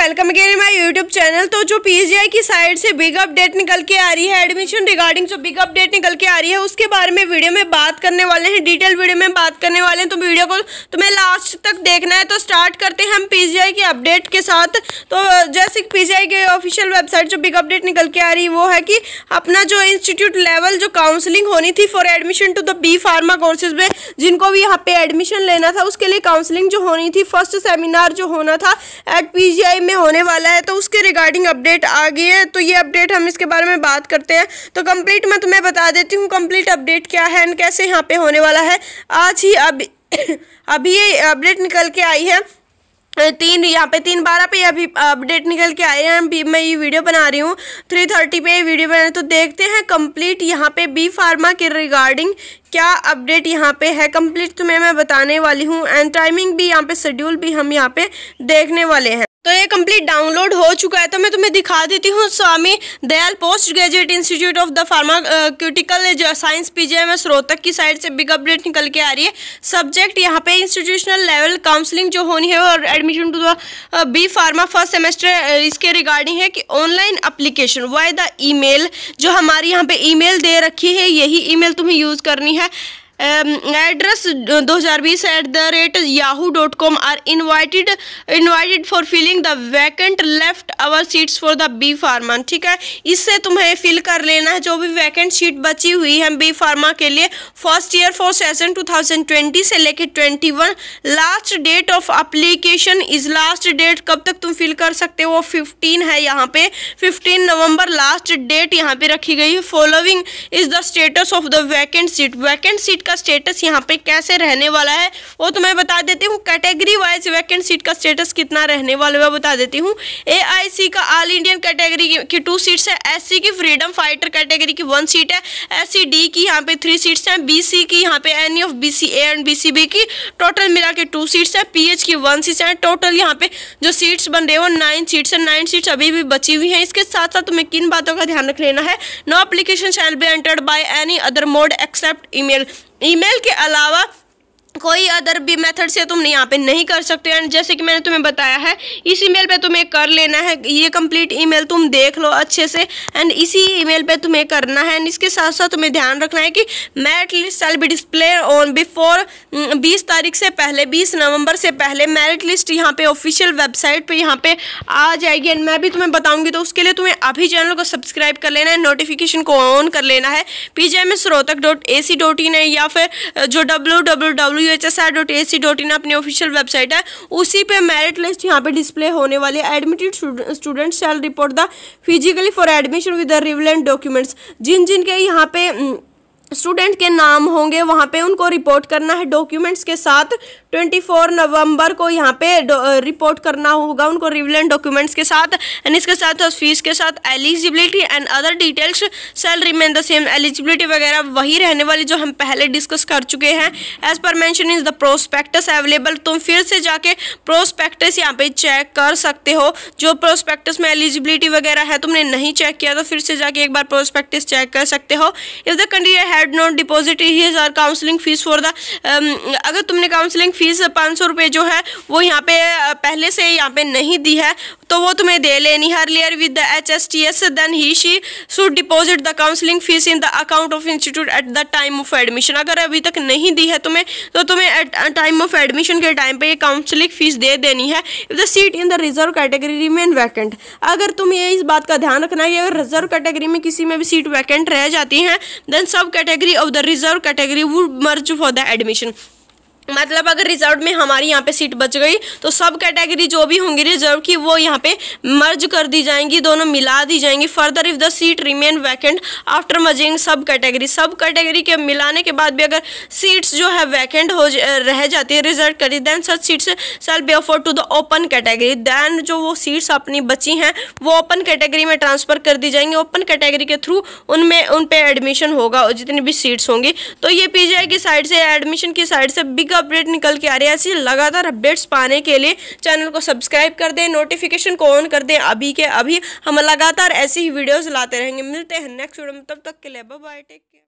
welcome again my YouTube channel तो जो PGI की साइड से बिग अपडेट निकल के आ रही है एडमिशन रिगार्डिंग जो बिग अपडेट निकल के आ रही है उसके बारे में वीडियो में बात करने वाले हैं डिटेल वीडियो में बात करने वाले हैं तो वीडियो को तुम्हें तो लास्ट तक देखना है तो स्टार्ट करते हैं हम पीजीआई की अपडेट के साथ तो जैसे पीजीआई के ऑफिशियल वेबसाइट जो बिग अपडेट निकल के आ रही है वो है कि अपना जो इंस्टीट्यूट लेवल जो काउंसलिंग होनी थी for admission to the B pharma courses में जिनको भी यहाँ पे एडमिशन लेना था उसके लिए काउंसलिंग जो होनी थी फर्स्ट सेमिनार जो होना था एट पी में होने वाला है तो उसके रिगार्डिंग अपडेट आ गई है तो ये अपडेट हम इसके बारे में बात करते हैं तो कंप्लीट मैं तुम्हें बता देती हूँ कंप्लीट अपडेट क्या है एंड कैसे यहाँ पे होने वाला है आज ही अभी अभी ये अपडेट निकल के आई है तीन यहाँ पे तीन बारह पे अभी अपडेट निकल के आए हैं अभी मैं ये वीडियो बना रही हूँ थ्री थर्टी पे ये वीडियो बना तो देखते हैं कंप्लीट यहाँ पे बी फार्मा के रिगार्डिंग क्या अपडेट यहाँ पे है कंप्लीट तुम्हें मैं बताने वाली हूँ एंड टाइमिंग भी यहाँ पे शेड्यूल भी हम यहाँ पे देखने वाले हैं तो ये कंप्लीट डाउनलोड हो चुका है तो मैं तुम्हें दिखा देती हूँ Swami Dayal post graduate institute of the pharmaceutical science PGMS Rohtak की साइड से बिग अपडेट निकल के आ रही है सब्जेक्ट यहाँ पे इंस्टीट्यूशनल लेवल काउंसलिंग जो होनी है और admission to the B pharma first semester इसके रिगार्डिंग है कि online application via the e जो हमारी यहाँ पर ई दे रखी है यही ई तुम्हें यूज़ करनी है एड्रेस बीस at the rate Yahoo dot com are invited invited for filling the vacant left over seats for the B pharma ठीक है इससे तुम्हें फिल कर लेना है जो भी वैकेंट सीट बची हुई है बी फार्मा के लिए फर्स्ट ईयर फॉर सेशन 2020 से लेकर 21 last date of application is last date कब तक तुम फिल कर सकते हो 15 है यहाँ पे 15 नवंबर लास्ट डेट यहाँ पे रखी गई है following is the status of the vacant seat vacant seat का स्टेटस यहाँ पे कैसे रहने वाला है वो तो मैं बता देती हूँ कैटेगरी वाइज वैकेंट सीट का स्टेटस कितना रहने वाला है बता देती हूँ ए का ऑल इंडियन कैटेगरी की टू सीट्स है एस की फ्रीडम फाइटर कैटेगरी की वन सीट है एस की यहाँ पे थ्री सीट्स हैं बी की यहाँ पे any of B and B की टोटल मिला के टू सीट्स हैं पी की वन सीट्स हैं टोटल यहाँ पे जो सीट्स बन रहे है वो नाइन सीट्स हैं नाइन सीट्स अभी भी बची हुई हैं इसके साथ साथ तुम्हें किन बातों का ध्यान रख लेना है no application shall be entered by any other mode except email email के अलावा कोई अदर भी मेथड से तुम यहाँ पे नहीं कर सकते एंड जैसे कि मैंने तुम्हें बताया है इस ईमेल पे तुम्हें कर लेना है ये कंप्लीट ईमेल तुम देख लो अच्छे से एंड इसी ईमेल पे तुम्हें करना है एंड इसके साथ साथ तुम्हें ध्यान रखना है कि merit list shall be display on before बीस तारीख से पहले बीस नवंबर से पहले मेरिट लिस्ट यहाँ पे ऑफिशियल वेबसाइट पर यहाँ पे आ जाएगी एंड मैं भी तुम्हें बताऊँगी तो उसके लिए तुम्हें अभी चैनल को सब्सक्राइब कर लेना है नोटिफिकेशन को ऑन कर लेना है पी है या फिर जो W W W W H S R dot A C dot in अपनी ऑफिशियल वेबसाइट है उसी पे मेरिट लिस्ट यहाँ पे डिस्प्ले होने वाले admitted student shall report the physically for admission with the relevant documents जिन जिनके यहाँ पे स्टूडेंट के नाम होंगे वहाँ पे उनको रिपोर्ट करना है डॉक्यूमेंट्स के साथ 24 नवंबर को यहाँ पे रिपोर्ट करना होगा उनको रिविलेंट डॉक्यूमेंट्स के साथ एंड इसके साथ फीस के साथ एलिजिबिलिटी एंड अदर डिटेल्स सैलरी में द सेम एलिजिबिलिटी वगैरह वही रहने वाली जो हम पहले डिस्कस कर चुके हैं as per mention is the prospectus available तुम फिर से जाके प्रोस्पेक्टस यहाँ पे चेक कर सकते हो जो प्रोस्पेक्टस में एलिजिबिलिटी वगैरह है तुमने नहीं चेक किया तो फिर से जाके एक बार प्रोस्पेक्टिस चेक कर सकते हो if the candidate had not deposit his her counselling fees for the अगर तुमने काउंसलिंग फ़ीस पाँच सौ रुपये जो है वो यहाँ पे पहले से यहाँ पे नहीं दी है तो वो तुम्हें दे लेनी हर लेयर with the H S T S then he she should deposit the counselling fees in the account of institute at the time of admission अगर अभी तक नहीं दी है तुम्हें तो तुम्हें एट टाइम ऑफ एडमिशन के टाइम पर ये काउंसलिंग फीस दे देनी है if the seat in the reserve category remain vacant अगर तुम्हें इस बात का ध्यान रखना है अगर रिजर्व कैटेगरी में किसी में भी सीट वैकेंट रह जाती हैं then sub category category of the reserve category would merge for the admission मतलब अगर रिजर्व में हमारी यहाँ पे सीट बच गई तो सब कैटेगरी जो भी होंगी रिजर्व की वो यहाँ पे मर्ज कर दी जाएंगी दोनों मिला दी जाएंगी further if the seat remain vacant after merging sub category सब कैटेगरी के मिलाने के बाद भी अगर सीट्स जो है वैकेंट हो रह जाती है रिजर्व करी then such seats shall be afford to the open category then जो वो सीट्स अपनी बची हैं वो ओपन कैटेगरी में ट्रांसफ़र कर दी जाएंगी ओपन कैटेगरी के थ्रू उनमें उन पर एडमिशन होगा जितनी भी सीट्स होंगी तो ये पीजीआई की साइड से एडमिशन की साइड से बिगर अपडेट निकल के आ रही है ऐसी लगातार अपडेट्स पाने के लिए चैनल को सब्सक्राइब कर दें नोटिफिकेशन को ऑन कर दें अभी के अभी हम लगातार ऐसी ही वीडियोज़ लाते रहेंगे मिलते हैं नेक्स्ट वीडियो में तब तक के लिए बाय टेक केयर